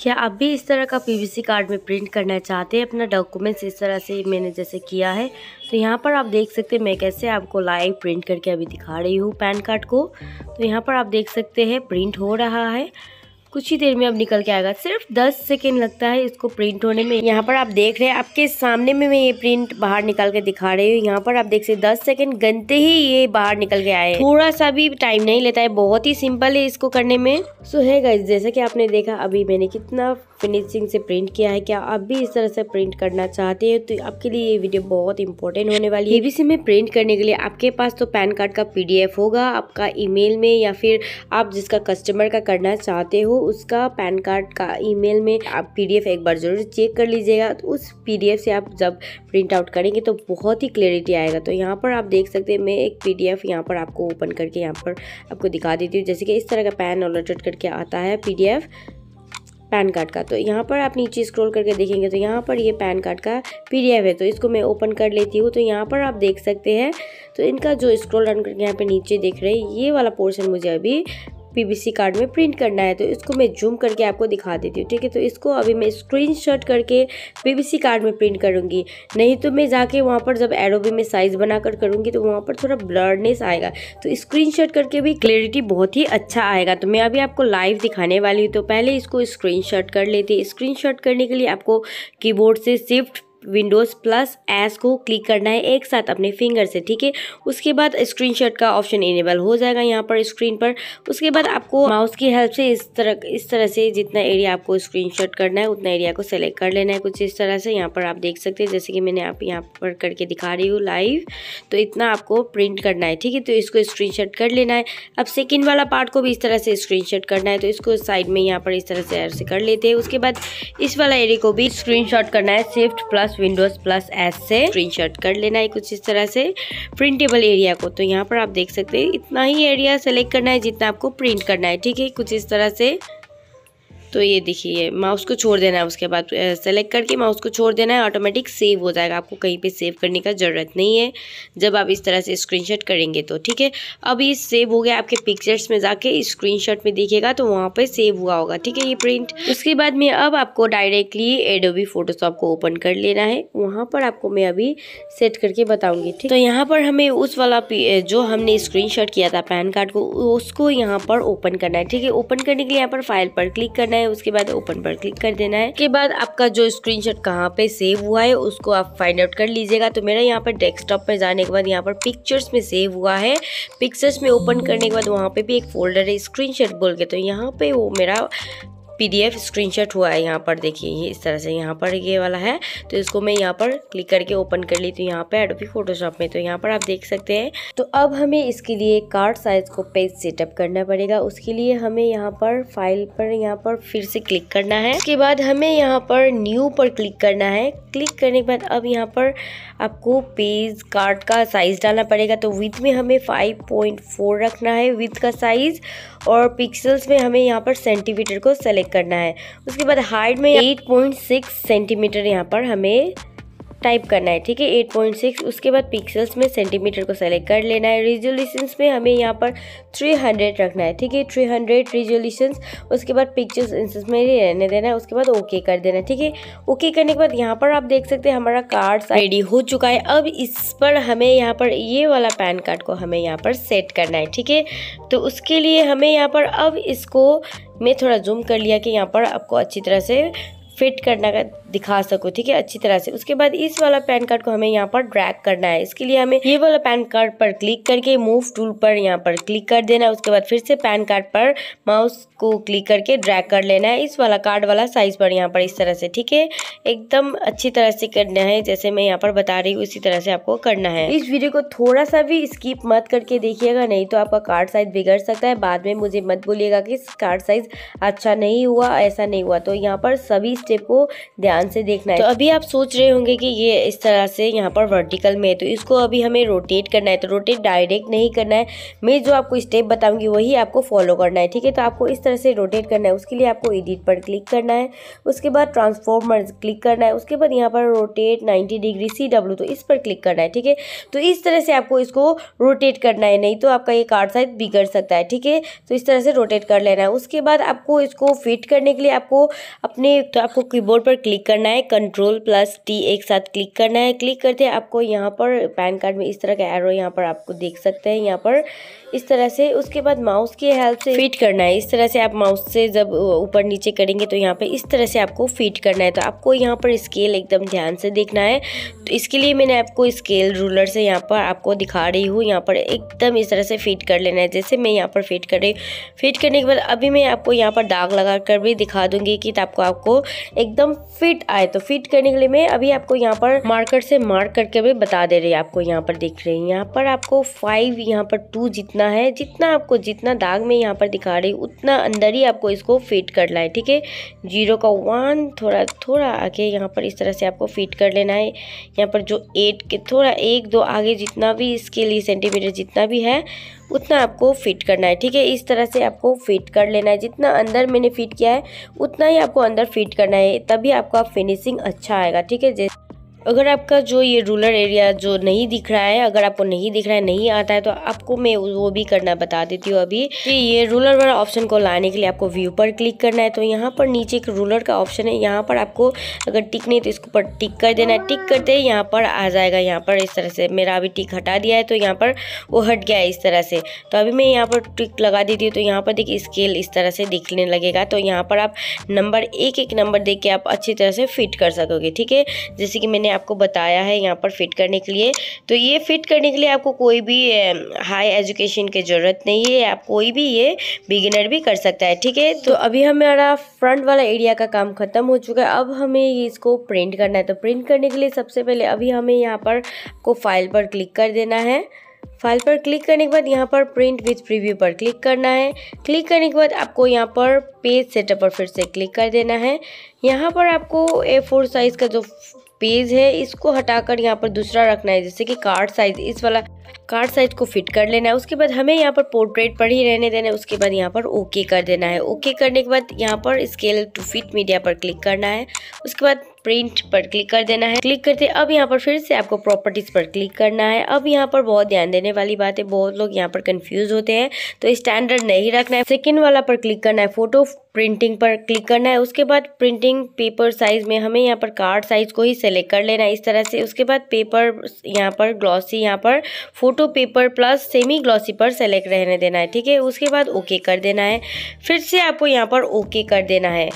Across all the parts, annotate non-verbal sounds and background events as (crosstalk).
क्या आप भी इस तरह का पीवीसी कार्ड में प्रिंट करना चाहते हैं अपना डॉक्यूमेंट्स इस तरह से मैंने जैसे किया है तो यहाँ पर आप देख सकते हैं मैं कैसे आपको लाइव प्रिंट करके अभी दिखा रही हूँ पैन कार्ड को तो यहाँ पर आप देख सकते हैं प्रिंट हो रहा है कुछ ही देर में अब निकल के आएगा सिर्फ 10 सेकेंड लगता है इसको प्रिंट होने में यहाँ पर आप देख रहे हैं आपके सामने में मैं ये प्रिंट बाहर निकाल के दिखा रही हूँ यहाँ पर आप देख सकते दस सेकेंड गनते ही ये बाहर निकल के आए थोड़ा सा भी टाइम नहीं लेता है बहुत ही सिंपल है इसको करने में सो है गाइज जैसे की आपने देखा अभी मैंने कितना फिनिशिंग से प्रिंट किया है क्या आप भी इस तरह से प्रिंट करना चाहते हैं तो आपके लिए ये वीडियो बहुत इंपॉर्टेंट होने वाली है एबीसी में प्रिंट करने के लिए आपके पास तो पैन कार्ड का पीडीएफ होगा आपका ईमेल में या फिर आप जिसका कस्टमर का करना चाहते हो उसका पैन कार्ड का ईमेल में आप पीडीएफ एक बार ज़रूर चेक कर लीजिएगा तो उस पीडीएफ से आप जब प्रिंट आउट करेंगे तो बहुत ही क्लियरिटी आएगा तो यहाँ पर आप देख सकते हैं मैं एक पी डी यहाँ पर आपको ओपन करके यहाँ पर आपको दिखा देती हूँ जैसे कि इस तरह का पैन अलॉटेड करके आता है पी पैन कार्ड का तो यहाँ पर आप नीचे स्क्रॉल करके देखेंगे तो यहाँ पर ये पैन कार्ड का पीडीएफ है तो इसको मैं ओपन कर लेती हूँ तो यहाँ पर आप देख सकते हैं तो इनका जो स्क्रॉल डाउन करके यहाँ पे नीचे देख रहे हैं ये वाला पोर्शन मुझे अभी पीवीसी कार्ड में प्रिंट करना है तो इसको मैं जूम करके आपको दिखा देती हूँ ठीक है तो इसको अभी मैं स्क्रीनशॉट करके पीवीसी कार्ड में प्रिंट करूँगी नहीं तो मैं जाके वहाँ पर जब एरोबी में साइज़ बनाकर करूँगी तो वहाँ पर थोड़ा ब्लर्डनेस आएगा तो स्क्रीन करके भी क्लियरिटी बहुत ही अच्छा आएगा तो मैं अभी आपको लाइव दिखाने वाली हूँ तो पहले इसको स्क्रीन कर लेती स्क्रीन करने के लिए आपको कीबोर्ड से शिफ्ट विंडोज़ प्लस एस को क्लिक करना है एक साथ अपने फिंगर से ठीक है उसके बाद स्क्रीन का ऑप्शन इनेबल हो जाएगा यहाँ पर स्क्रीन पर उसके बाद आपको माउस की हेल्प से इस तरह इस तरह से जितना एरिया आपको स्क्रीन करना है उतना एरिया को सेलेक्ट कर लेना है कुछ इस तरह से यहाँ पर आप देख सकते हैं जैसे कि मैंने आप यहाँ पर करके दिखा रही हूँ लाइव तो इतना आपको प्रिंट करना है ठीक है तो इसको स्क्रीन कर लेना है अब सेकेंड वाला पार्ट को भी इस तरह से स्क्रीन करना है तो इसको साइड में यहाँ पर इस तरह से कर लेते हैं उसके बाद इस वाला एरिया को भी स्क्रीन करना है shift plus plus Windows plus S से प्रिंट कर लेना है कुछ इस तरह से प्रिंटेबल एरिया को तो यहाँ पर आप देख सकते हैं इतना ही एरिया सेलेक्ट करना है जितना आपको प्रिंट करना है ठीक है कुछ इस तरह से तो ये देखिए माउस को छोड़ देना है उसके बाद सेलेक्ट करके माउस को छोड़ देना है ऑटोमेटिक सेव हो जाएगा आपको कहीं पे सेव करने का ज़रूरत नहीं है जब आप इस तरह से स्क्रीनशॉट करेंगे तो ठीक है अब ये सेव हो गया आपके पिक्चर्स में जाके स्क्रीनशॉट में देखेगा तो वहाँ पर सेव हुआ होगा ठीक है ये प्रिंट उसके बाद में अब आपको डायरेक्टली एडोबी फोटोशॉप को ओपन कर लेना है वहाँ पर आपको मैं अभी सेट करके बताऊँगी ठीक तो यहाँ पर हमें उस वाला जो हमने स्क्रीन किया था पैन कार्ड को उसको यहाँ पर ओपन करना है ठीक है ओपन करने के लिए यहाँ पर फाइल पर क्लिक करना है है उसके बाद ओपन पर क्लिक कर देना है उसके बाद आपका जो स्क्रीन शॉट कहाँ पे सेव हुआ है उसको आप फाइंड आउट कर लीजिएगा तो मेरा यहाँ पर डेस्कटॉप पर जाने के बाद यहाँ पर पिक्चर्स में सेव हुआ है पिक्चर्स में ओपन करने के बाद वहाँ पे भी एक फोल्डर है स्क्रीन बोल के तो यहाँ पे वो मेरा पीडीएफ स्क्रीनशॉट हुआ है यहाँ पर देखिए ये इस तरह से यहाँ पर ये वाला है तो इसको मैं यहाँ पर क्लिक करके ओपन कर ली तो यहाँ पर एडोबी फोटोशॉप में तो यहाँ पर आप देख सकते हैं तो अब हमें इसके लिए कार्ड साइज को पेज सेटअप करना पड़ेगा उसके लिए हमें यहाँ पर फाइल पर यहाँ पर फिर से क्लिक करना है उसके बाद हमें यहाँ पर न्यू पर क्लिक करना है क्लिक करने के बाद अब यहाँ पर आपको पेज कार्ड का साइज़ डालना पड़ेगा तो विथ में हमें फोर रखना है विथ का साइज़ और पिक्सल्स में हमें यहाँ पर सेंटीमीटर को सेलेक्ट करना है उसके बाद हाइट में 8.6 सेंटीमीटर यहाँ पर हमें टाइप करना है ठीक है 8.6 उसके बाद पिक्सल्स में सेंटीमीटर को सेलेक्ट कर लेना है रिजोल्यूशंस में हमें यहाँ पर 300 रखना है ठीक है 300 हंड्रेड रिजोल्यूशंस उसके बाद पिक्चर्स इंसेस में रहने देना है उसके बाद ओके कर देना है ठीक है ओके करने के बाद यहाँ पर आप देख सकते हैं हमारा कार्ड रेडी हो चुका है अब इस पर हमें यहाँ पर ये वाला पैन कार्ड को हमें यहाँ पर सेट करना है ठीक है तो उसके लिए हमें यहाँ पर अब इसको मैं थोड़ा जूम कर लिया कि यहाँ पर आपको अच्छी तरह से फिट करना का दिखा सको ठीक है अच्छी तरह से उसके बाद इस वाला पैन कार्ड को हमें यहाँ पर ड्रैग करना है इसके लिए हमें ये वाला पैन कार्ड पर क्लिक करके मूव टूल पर यहाँ पर क्लिक कर देना है उसके बाद फिर से पैन कार्ड पर माउस को क्लिक करके ड्रैग कर लेना है इस वाला कार्ड वाला साइज पर यहाँ पर इस तरह से ठीक है एकदम अच्छी तरह से करना है जैसे मैं यहाँ पर बता रही हूँ उसी तरह से आपको करना है इस वीडियो को थोड़ा सा भी स्किप मत करके देखिएगा नहीं तो आपका कार्ड साइज बिगड़ सकता है बाद में मुझे मत बोलिएगा कि कार्ड साइज अच्छा नहीं हुआ ऐसा नहीं हुआ तो यहाँ पर सभी स्टेप को ध्यान ध्यान से देखना है तो अभी आप सोच रहे होंगे कि ये इस तरह से यहाँ पर वर्टिकल में है तो इसको अभी हमें रोटेट करना है तो रोटेट डायरेक्ट नहीं करना है मैं जो आपको स्टेप बताऊँगी वही आपको फॉलो करना है ठीक है तो आपको इस तरह से रोटेट करना है उसके लिए आपको एडिट पर क्लिक करना है उसके बाद ट्रांसफॉर्मर क्लिक करना है उसके बाद यहाँ पर rotate ninety degree C W तो इस पर क्लिक करना है ठीक है तो इस तरह से आपको इसको रोटेट करना है नहीं तो आपका ये कार्ड साइज बिगड़ सकता है ठीक है तो इस तरह से रोटेट कर लेना है उसके बाद आपको इसको फिट करने के लिए आपको अपने तो आपको कीबोर्ड पर क्लिक करना है कंट्रोल प्लस टी एक साथ क्लिक करना है क्लिक करते हैं आपको यहाँ पर पैन कार्ड में इस तरह का एरो यहाँ पर आपको देख सकते हैं यहाँ पर इस तरह से उसके बाद माउस की हेल्प से फिट करना है इस तरह से आप माउस से जब ऊपर नीचे करेंगे तो यहाँ पर इस तरह से आपको फिट करना है तो आपको यहाँ पर स्केल एकदम ध्यान से देखना है तो इसके लिए मैंने आपको स्केल रूलर से यहाँ पर आपको दिखा रही हूँ यहाँ पर एकदम इस तरह से फिट कर लेना है जैसे मैं यहाँ पर फिट कर रही फिट करने के बाद अभी मैं आपको यहाँ पर दाग लगा कर भी दिखा दूँगी कि तो आपको आपको एकदम फिट फिट आए तो फिट करने के लिए मैं अभी आपको यहाँ पर मार्कर से मार्क करके मैं बता दे रही है आपको यहाँ पर देख रही है यहाँ पर आपको फाइव यहाँ पर टू जितना है जितना आपको जितना दाग में यहाँ पर दिखा रही उतना अंदर ही आपको इसको फिट कर है ठीक है जीरो का वन थोड़ा थोड़ा आके यहाँ पर इस तरह से आपको फिट कर लेना है यहाँ पर जो एट के थोड़ा एक दो आगे जितना भी इसके लिए सेंटीमीटर जितना भी है उतना आपको फिट करना है ठीक है इस तरह से आपको फिट कर लेना है जितना अंदर मैंने फिट किया है उतना ही आपको अंदर फिट करना है तभी आपका फिनिशिंग अच्छा आएगा ठीक है जैसे अगर आपका जो ये रूलर एरिया जो नहीं दिख रहा है अगर आपको नहीं दिख रहा है नहीं आता है तो आपको मैं वो भी करना बता देती हूँ अभी कि ये रूलर वाला ऑप्शन को लाने के लिए आपको व्यू पर क्लिक करना है तो यहाँ पर नीचे एक रूलर का ऑप्शन है यहाँ पर आपको अगर टिक नहीं तो इसके ऊपर टिक कर देना है टिक करते ही यहाँ पर आ जाएगा यहाँ पर इस तरह से मेरा अभी टिक हटा दिया है तो यहाँ पर वो हट गया है इस तरह से तो अभी मैं यहाँ पर टिक लगा देती हूँ तो यहाँ पर देखिए स्केल इस तरह से दिखने लगेगा तो यहाँ पर आप नंबर एक एक नंबर देख के आप अच्छी तरह से फिट कर सकोगे ठीक है जैसे कि मैंने आपको बताया है यहाँ पर फिट करने के लिए तो ये फिट करने के लिए आपको कोई भी हाई एजुकेशन की ज़रूरत नहीं है आप कोई भी ये बिगिनर भी कर सकता है ठीक है तो अभी हमारा फ्रंट वाला एरिया का काम ख़त्म हो चुका है अब हमें इसको प्रिंट करना है तो प्रिंट करने के लिए सबसे पहले अभी हमें यहाँ पर को फाइल पर क्लिक कर देना है फाइल पर क्लिक करने के बाद यहाँ पर प्रिंट विथ प्रीव्यू पर क्लिक करना है क्लिक करने के बाद आपको यहाँ पर पेज सेटअप पर फिर से क्लिक कर देना है यहाँ पर आपको ए फोर साइज़ का जो पेज है इसको हटाकर यहाँ पर दूसरा रखना है जैसे कि कार्ड साइज इस वाला कार्ड साइज को फिट कर लेना है उसके बाद हमें यहाँ पर पोर्ट्रेट पर ही रहने देना है उसके बाद यहाँ पर ओके कर देना है ओके करने के बाद यहाँ पर स्केल टू फिट मीडिया पर क्लिक करना है उसके बाद प्रिंट पर क्लिक कर देना है क्लिक करते अब यहाँ पर फिर से आपको प्रॉपर्टीज़ पर क्लिक करना है अब यहाँ पर बहुत ध्यान देने वाली बात है बहुत लोग यहाँ पर कंफ्यूज होते हैं तो स्टैंडर्ड नहीं रखना है सेकेंड वाला पर क्लिक करना है फोटो प्रिंटिंग पर क्लिक करना है उसके बाद प्रिंटिंग पेपर साइज में हमें यहाँ पर कार्ड साइज को ही सेलेक्ट कर लेना है इस तरह से उसके बाद पेपर यहाँ पर ग्लॉसी यहाँ पर photo photo paper plus semi glossy पर सेलेक्ट रहने देना है ठीक है उसके बाद ओके कर देना है फिर से आपको यहाँ पर ओके कर देना है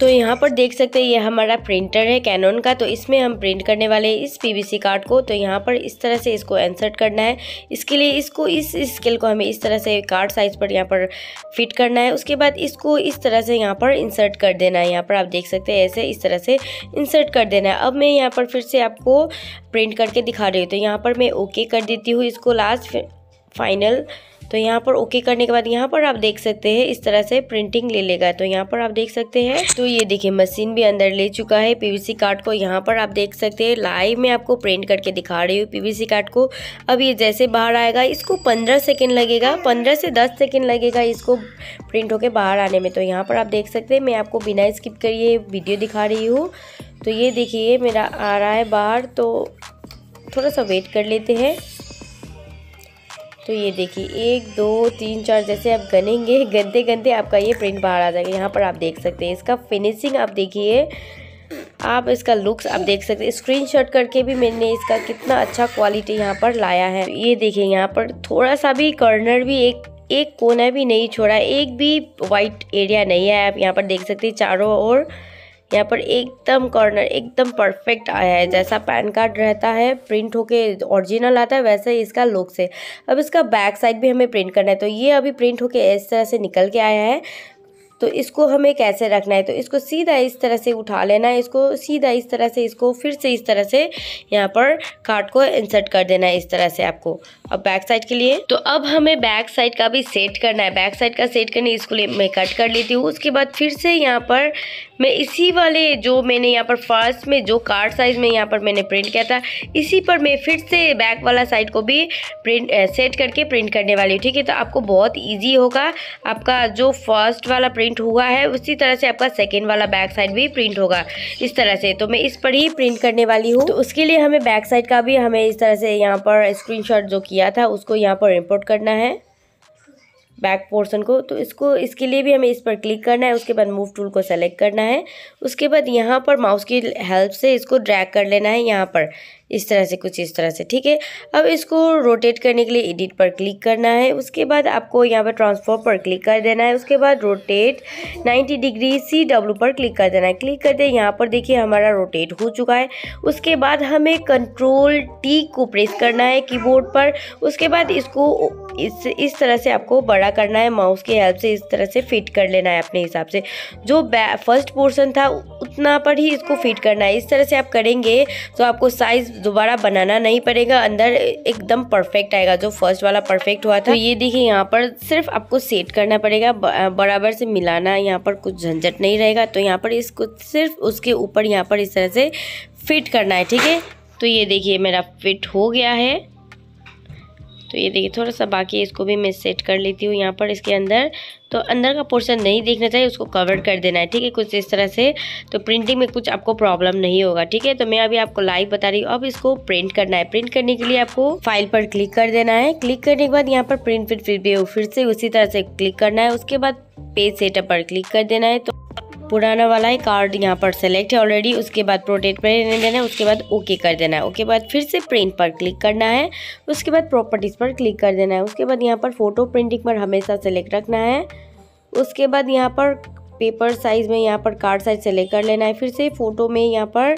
तो यहाँ पर देख सकते हैं ये हमारा प्रिंटर है कैनन का तो इसमें हम प्रिंट करने वाले इस पीवीसी कार्ड को तो यहाँ पर इस तरह से इसको इंसर्ट करना है इसके लिए इसको इस स्केल को हमें इस तरह से कार्ड साइज पर यहाँ पर फिट करना है उसके बाद इसको इस तरह से यहाँ पर इंसर्ट कर देना है यहाँ पर आप देख सकते हैं ऐसे इस तरह से इंसर्ट कर देना है अब मैं यहाँ पर फिर से आपको प्रिंट करके दिखा रही हूँ तो यहाँ पर मैं ओके कर देती हूँ इसको लास्ट फाइनल तो यहाँ पर ओके करने के बाद यहाँ पर आप देख सकते हैं इस तरह से प्रिंटिंग ले लेगा तो यहाँ पर आप देख सकते हैं तो ये देखिए मशीन भी अंदर ले चुका है पीवीसी कार्ड को यहाँ पर आप देख सकते हैं लाइव में आपको प्रिंट करके दिखा रही हूँ पीवीसी कार्ड को अब ये जैसे बाहर आएगा इसको पंद्रह सेकेंड लगेगा पंद्रह से दस सेकेंड लगेगा इसको प्रिंट होकर बाहर आने में तो यहाँ पर आप देख सकते हैं मैं आपको बिना स्किप करिए वीडियो दिखा रही हूँ तो ये देखिए मेरा आ रहा है बाहर तो थोड़ा सा वेट कर लेते हैं तो ये देखिए एक दो तीन चार जैसे आप गनेंगे (laughs) गंदे गंदे आपका ये प्रिंट बाहर आ जाएगा यहाँ पर आप देख सकते हैं इसका फिनिशिंग आप देखिए आप इसका लुक्स आप देख सकते हैं स्क्रीनशॉट करके भी मैंने इसका कितना अच्छा क्वालिटी यहाँ पर लाया है ये देखिए यहाँ पर थोड़ा सा भी कॉर्नर भी एक एक कोना भी नहीं छोड़ा एक भी वाइट एरिया नहीं है आप यहाँ पर देख सकते हैं चारों ओर यहाँ पर एकदम कॉर्नर एकदम परफेक्ट आया है जैसा पैन कार्ड रहता है प्रिंट होके ओरिजिनल आता है वैसे ही इसका लुक से अब इसका बैक साइड भी हमें प्रिंट करना है तो ये अभी प्रिंट होके इस तरह से निकल के आया है तो इसको हमें कैसे रखना है तो इसको सीधा इस तरह से उठा लेना है इसको सीधा इस तरह से इसको फिर से इस तरह से यहाँ पर कार्ड को इंसर्ट कर देना है इस तरह से आपको अब बैक साइड के लिए तो अब हमें बैक साइड का भी सेट करना है बैक साइड का सेट करने इसको मैं कट कर लेती हूँ उसके बाद फिर से यहाँ पर मैं इसी वाले जो मैंने यहाँ पर फर्स्ट में जो कार्ड साइज़ में यहाँ पर मैंने प्रिंट किया था इसी पर मैं फिर से बैक वाला साइड को भी प्रिंट सेट करके प्रिंट करने वाली हूँ ठीक है तो आपको बहुत ईजी होगा आपका जो फर्स्ट वाला प्रिंट हुआ है उसी तरह से आपका सेकेंड वाला बैक साइड भी प्रिंट होगा इस तरह से तो मैं इस पर ही प्रिंट करने वाली हूँ तो उसके लिए हमें बैक साइड का भी हमें इस तरह से यहाँ पर स्क्रीन जो किया था उसको यहाँ पर इम्पोर्ट करना है बैक पोर्शन को तो इसको इसके लिए भी हमें इस पर क्लिक करना है उसके बाद मूव टूल को सेलेक्ट करना है उसके बाद यहाँ पर माउस की हेल्प से इसको ड्रैग कर लेना है यहाँ पर इस तरह से कुछ इस तरह से ठीक है अब इसको रोटेट करने के लिए एडिट पर क्लिक करना है उसके बाद आपको यहाँ पर ट्रांसफॉर्म पर क्लिक कर देना है उसके बाद रोटेट 90 डिग्री सी डब्ल्यू पर क्लिक कर देना है क्लिक कर दे यहाँ पर देखिए हमारा रोटेट हो चुका है उसके बाद हमें कंट्रोल टी को प्रेस करना है कीबोर्ड पर उसके बाद इसको इस इस तरह से आपको बड़ा करना है माउस की हेल्प से इस तरह से फिट कर लेना है अपने हिसाब से जो फर्स्ट पोर्सन था इतना पर ही इसको फिट करना है इस तरह से आप करेंगे तो आपको साइज़ दोबारा बनाना नहीं पड़ेगा अंदर एकदम परफेक्ट आएगा जो फर्स्ट वाला परफेक्ट हुआ था तो ये देखिए यहाँ पर सिर्फ आपको सेट करना पड़ेगा बराबर से मिलाना यहाँ पर कुछ झंझट नहीं रहेगा तो यहाँ पर इसको सिर्फ उसके ऊपर यहाँ पर इस तरह से फिट करना है ठीक है तो ये देखिए मेरा फिट हो गया है तो ये देखिए थोड़ा सा बाकी इसको भी मैं सेट कर लेती हूँ यहाँ पर इसके अंदर तो अंदर का पोर्शन नहीं देखना चाहिए उसको कवर कर देना है ठीक है कुछ इस तरह से तो प्रिंटिंग में कुछ आपको प्रॉब्लम नहीं होगा ठीक है तो मैं अभी आपको लाइव बता रही हूँ अब इसको प्रिंट करना है प्रिंट करने के लिए आपको फाइल पर क्लिक कर देना है क्लिक करने के बाद यहाँ पर प्रिंट फिर फिर से उसी तरह से क्लिक करना है उसके बाद पेज सेटअप पर क्लिक कर देना है तो पुराना वाला ही कार्ड यहाँ पर सेलेक्ट है ऑलरेडी उसके बाद प्रोटेक्ट पर रहने देना है उसके बाद ओके कर देना है ओके बाद फिर से प्रिंट पर क्लिक करना है उसके बाद प्रॉपर्टीज़ पर क्लिक कर देना है उसके बाद यहाँ पर फ़ोटो प्रिंटिंग पर हमेशा सेलेक्ट रखना है उसके बाद यहाँ पर पेपर साइज़ में यहाँ पर कार्ड साइज सेलेक्ट कर लेना है फिर से फ़ोटो में यहाँ पर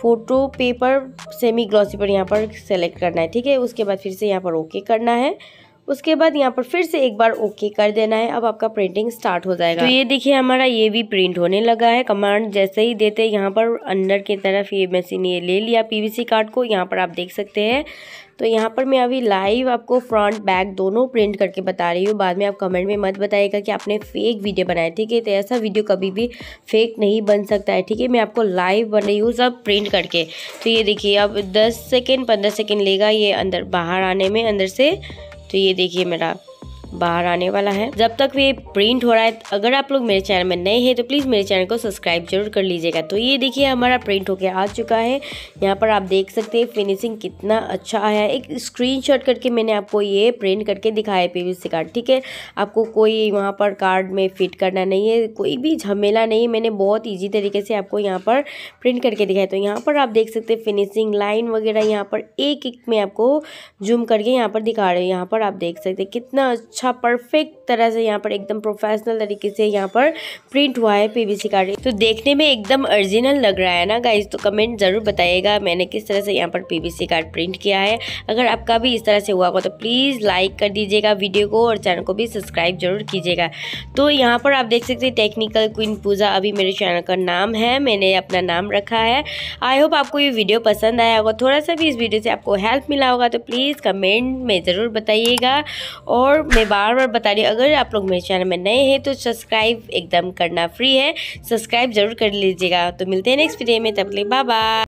फ़ोटो पेपर सेमी ग्लॉसी पर यहाँ पर सेलेक्ट करना है ठीक है उसके बाद फिर से यहाँ पर ओके करना है उसके बाद यहाँ पर फिर से एक बार ओके कर देना है अब आपका प्रिंटिंग स्टार्ट हो जाएगा तो ये देखिए हमारा ये भी प्रिंट होने लगा है कमांड जैसे ही देते यहाँ पर अंदर की तरफ ये मशीन ये ले लिया पीवीसी कार्ड को यहाँ पर आप देख सकते हैं तो यहाँ पर मैं अभी लाइव आपको फ्रंट बैक दोनों प्रिंट करके बता रही हूँ बाद में आप कमेंट में मत बताइएगा कि आपने फेक वीडियो बनाए ठीक है तो ऐसा वीडियो कभी भी फेक नहीं बन सकता है ठीक है मैं आपको लाइव बन रही हूँ सब प्रिंट करके तो ये देखिए अब दस सेकेंड पंद्रह सेकेंड लेगा ये अंदर बाहर आने में अंदर से तो ये देखिए मेरा बाहर आने वाला है जब तक ये प्रिंट हो रहा है अगर आप लोग मेरे चैनल में नए हैं तो प्लीज मेरे चैनल को सब्सक्राइब जरूर कर लीजिएगा तो ये देखिए हमारा प्रिंट होके आ चुका है यहाँ पर आप देख सकते हैं फिनिशिंग कितना अच्छा आया है एक स्क्रीन करके मैंने आपको ये प्रिंट करके दिखाया है पीवीसी कार्ड ठीक है आपको कोई वहाँ पर कार्ड में फिट करना नहीं है कोई भी झमेला नहीं मैंने बहुत ईजी तरीके से आपको यहाँ पर प्रिंट करके दिखाया तो यहाँ पर आप देख सकते हैं फिनिशिंग लाइन वगैरह यहाँ पर एक एक में आपको जूम करके यहाँ पर दिखा रहे हैं यहाँ पर आप देख सकते हैं कितना अच्छा अच्छा परफेक्ट तरह से यहाँ पर एकदम प्रोफेशनल तरीके से यहाँ पर प्रिंट हुआ है पी कार्ड तो देखने में एकदम ओरिजिनल लग रहा है ना गाइज तो कमेंट ज़रूर बताइएगा मैंने किस तरह से यहाँ पर पीवीसी कार्ड प्रिंट किया है अगर आपका भी इस तरह से हुआ हो तो प्लीज़ लाइक कर दीजिएगा वीडियो को और चैनल को भी सब्सक्राइब जरूर कीजिएगा तो यहाँ पर आप देख सकते हैं टेक्निकल क्वीन पूजा अभी मेरे चैनल का नाम है मैंने अपना नाम रखा है आई होप आपको ये वीडियो पसंद आया होगा थोड़ा सा भी इस वीडियो से आपको हेल्प मिला होगा तो प्लीज़ कमेंट में ज़रूर बताइएगा और मैं बार बार बता रही अगर आप लोग मेरे चैनल में नए हैं तो सब्सक्राइब एकदम करना फ्री है सब्सक्राइब जरूर कर लीजिएगा तो मिलते हैं नेक्स्ट वीडियो में तब तक बाय बाय